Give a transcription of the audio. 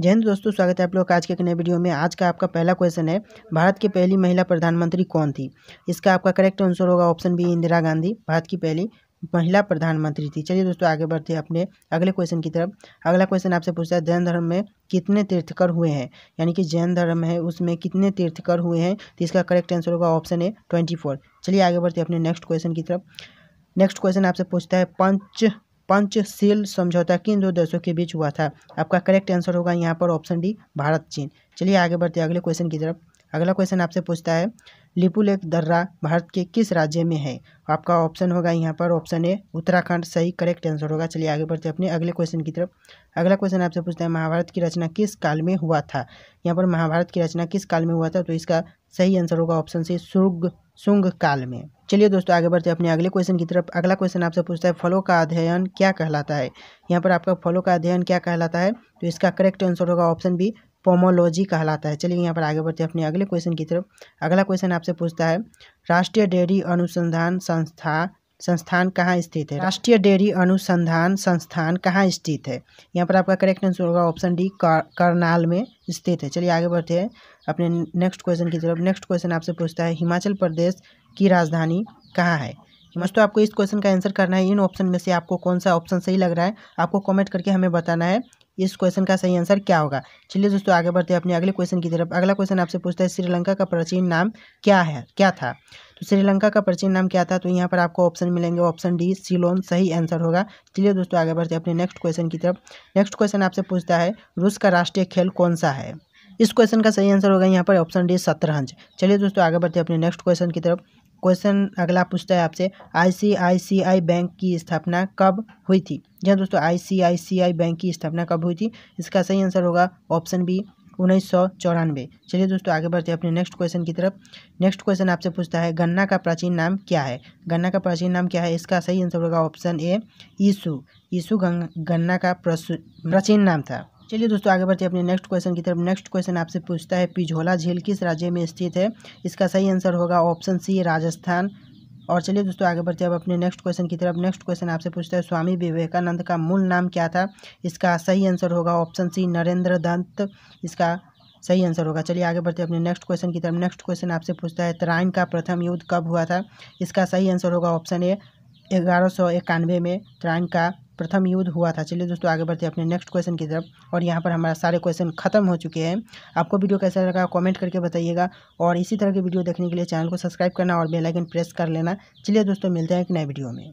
जय हिंद दोस्तों स्वागत है आप लोग आज के एक नए वीडियो में आज का आपका पहला क्वेश्चन है भारत की पहली महिला प्रधानमंत्री कौन थी इसका आपका करेक्ट आंसर होगा ऑप्शन बी इंदिरा गांधी भारत की पहली महिला प्रधानमंत्री थी चलिए दोस्तों आगे बढ़ते हैं अपने अगले क्वेश्चन की तरफ अगला क्वेश्चन आपसे पूछता है जैन धर्म में कितने तीर्थकर हुए हैं यानी कि जैन धर्म है उसमें कितने तीर्थकर हुए हैं तो इसका करेक्ट आंसर होगा ऑप्शन ए ट्वेंटी फोर चलिए आगे बढ़ते हैं अपने नेक्स्ट क्वेश्चन की तरफ नेक्स्ट क्वेश्चन आपसे पूछता है पंच पंचशील समझौता किन दो देशों के बीच हुआ था आपका करेक्ट आंसर होगा यहाँ पर ऑप्शन डी भारत चीन चलिए आगे बढ़ते हैं अगले क्वेश्चन की तरफ अगला क्वेश्चन आपसे पूछता है लिपुलेख दर्रा भारत के किस राज्य में है आपका ऑप्शन होगा यहाँ पर ऑप्शन ए उत्तराखंड सही करेक्ट आंसर होगा चलिए आगे बढ़ते अपने अगले क्वेश्चन की तरफ अगला क्वेश्चन आपसे पूछता है महाभारत की रचना किस काल में हुआ था यहाँ पर महाभारत की रचना किस काल में हुआ था तो इसका सही आंसर होगा ऑप्शन सी सुग शुंग काल में चलिए दोस्तों आगे बढ़ते अपने अगले क्वेश्चन की तरफ अगला क्वेश्चन आपसे पूछता है फलों का अध्ययन क्या कहलाता है यहाँ पर आपका फलों का अध्ययन क्या कहलाता है तो इसका करेक्ट आंसर होगा ऑप्शन बी पोमोलॉजी कहलाता है चलिए यहाँ पर आगे बढ़ते हैं अपने अगले क्वेश्चन की तरफ अगला क्वेश्चन आपसे पूछता है राष्ट्रीय डेयरी अनुसंधान संस्था संस्थान कहाँ स्थित है राष्ट्रीय डेयरी अनुसंधान संस्थान कहाँ स्थित है यहाँ पर आपका करेक्ट आंसर होगा ऑप्शन डी करनाल में स्थित है चलिए आगे बढ़ते हैं अपने नेक्स्ट क्वेश्चन की तरफ नेक्स्ट क्वेश्चन आपसे पूछता है हिमाचल प्रदेश की राजधानी कहाँ है मस्त तो आपको इस क्वेश्चन का आंसर करना है इन ऑप्शन में से आपको कौन सा ऑप्शन सही लग रहा है आपको कमेंट करके हमें बताना है इस क्वेश्चन का सही आंसर क्या होगा चलिए दोस्तों आगे बढ़ते हैं अपने अगले क्वेश्चन की तरफ अगला क्वेश्चन आपसे पूछता है श्रीलंका का प्राचीन नाम क्या है क्या था तो श्रीलंका का प्राचीन नाम क्या था तो यहाँ पर आपको ऑप्शन मिलेंगे ऑप्शन डी सिलोन सही आंसर होगा चलिए दोस्तों आगे बढ़ते हैं अपने नेक्स्ट क्वेश्चन की तरफ नेक्स्ट क्वेश्चन आपसे पूछता है रूस का राष्ट्रीय खेल कौन सा है इस क्वेश्चन का सही आंसर होगा यहाँ पर ऑप्शन डी शतरंज चलिए दोस्तों आगे बढ़ते हैं अपने नेक्स्ट क्वेश्चन की तरफ क्वेश्चन अगला पूछता है आपसे आईसीआईसीआई बैंक की स्थापना कब हुई थी जी हाँ दोस्तों आईसीआईसीआई बैंक की स्थापना कब हुई थी इसका सही आंसर होगा ऑप्शन बी उन्नीस सौ चौरानवे चलिए दोस्तों आगे बढ़ते हैं अपने नेक्स्ट क्वेश्चन की तरफ नेक्स्ट क्वेश्चन आपसे पूछता है गन्ना का प्राचीन नाम क्या है गन्ना का प्राचीन नाम क्या है इसका सही आंसर होगा ऑप्शन ए ईसु ईसु गन्ना का प्राचीन नाम था चलिए दोस्तों आगे बढ़ते हैं अपने नेक्स्ट क्वेश्चन की तरफ नेक्स्ट क्वेश्चन आपसे पूछता है पिझोला झील किस राज्य में स्थित है इसका सही आंसर होगा ऑप्शन सी राजस्थान और चलिए दोस्तों आगे बढ़ते हैं अब अपने नेक्स्ट क्वेश्चन की तरफ नेक्स्ट क्वेश्चन आपसे पूछता है स्वामी विवेकानंद का मूल नाम क्या था इसका सही आंसर होगा ऑप्शन सी नरेंद्र दंत इसका सही आंसर होगा चलिए आगे बढ़ते हैं अपने नेक्स्ट क्वेश्चन की तरफ नेक्स्ट क्वेश्चन आपसे पूछता है तराइन का प्रथम युद्ध कब हुआ था इसका सही आंसर होगा ऑप्शन ए ग्यारह में तराइन का प्रथम युद्ध हुआ था चलिए दोस्तों आगे बढ़ते हैं अपने नेक्स्ट क्वेश्चन की तरफ और यहाँ पर हमारा सारे क्वेश्चन खत्म हो चुके हैं आपको वीडियो कैसा लगा कमेंट करके बताइएगा और इसी तरह के वीडियो देखने के लिए चैनल को सब्सक्राइब करना और बेलाइकन प्रेस कर लेना चलिए दोस्तों मिलते हैं एक नए वीडियो में